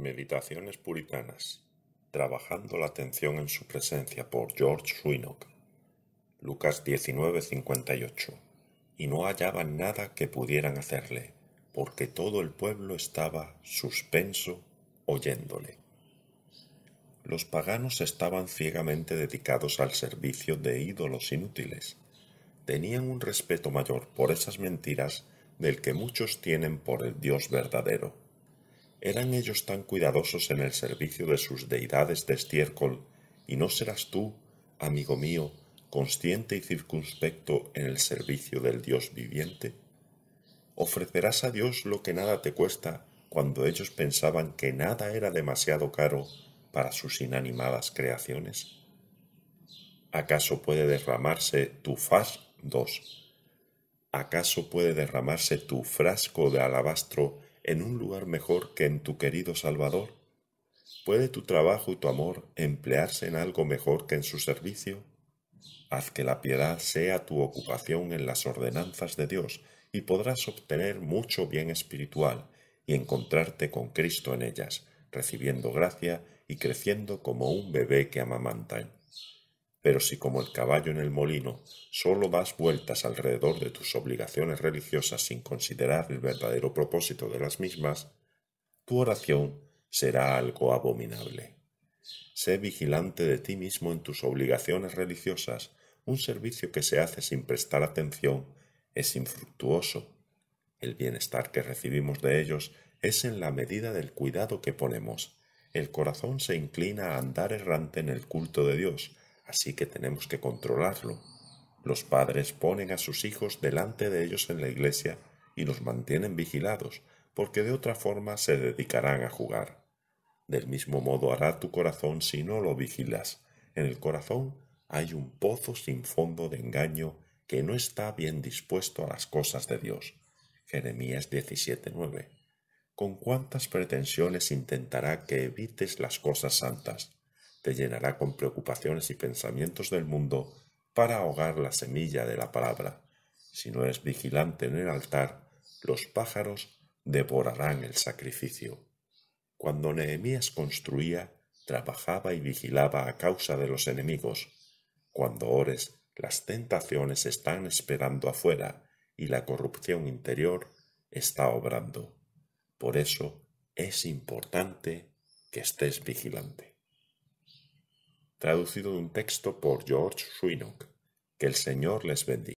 Meditaciones puritanas. Trabajando la atención en su presencia por George Swinock. Lucas 19:58. Y no hallaban nada que pudieran hacerle, porque todo el pueblo estaba suspenso oyéndole. Los paganos estaban ciegamente dedicados al servicio de ídolos inútiles. Tenían un respeto mayor por esas mentiras del que muchos tienen por el Dios verdadero ¿Eran ellos tan cuidadosos en el servicio de sus deidades de estiércol, y no serás tú, amigo mío, consciente y circunspecto en el servicio del Dios viviente? ¿Ofrecerás a Dios lo que nada te cuesta cuando ellos pensaban que nada era demasiado caro para sus inanimadas creaciones? ¿Acaso puede derramarse tu faz 2? ¿Acaso puede derramarse tu frasco de alabastro en un lugar mejor que en tu querido Salvador? ¿Puede tu trabajo y tu amor emplearse en algo mejor que en su servicio? Haz que la piedad sea tu ocupación en las ordenanzas de Dios y podrás obtener mucho bien espiritual y encontrarte con Cristo en ellas, recibiendo gracia y creciendo como un bebé que amamanta. Pero si como el caballo en el molino solo das vueltas alrededor de tus obligaciones religiosas sin considerar el verdadero propósito de las mismas, tu oración será algo abominable. Sé vigilante de ti mismo en tus obligaciones religiosas. Un servicio que se hace sin prestar atención es infructuoso. El bienestar que recibimos de ellos es en la medida del cuidado que ponemos. El corazón se inclina a andar errante en el culto de Dios, así que tenemos que controlarlo. Los padres ponen a sus hijos delante de ellos en la iglesia y los mantienen vigilados, porque de otra forma se dedicarán a jugar. Del mismo modo hará tu corazón si no lo vigilas. En el corazón hay un pozo sin fondo de engaño que no está bien dispuesto a las cosas de Dios. Jeremías 17:9. ¿Con cuántas pretensiones intentará que evites las cosas santas? te llenará con preocupaciones y pensamientos del mundo para ahogar la semilla de la palabra. Si no es vigilante en el altar, los pájaros devorarán el sacrificio. Cuando Nehemías construía, trabajaba y vigilaba a causa de los enemigos. Cuando ores, las tentaciones están esperando afuera y la corrupción interior está obrando. Por eso es importante que estés vigilante. Traducido de un texto por George Swinock. Que el Señor les bendiga.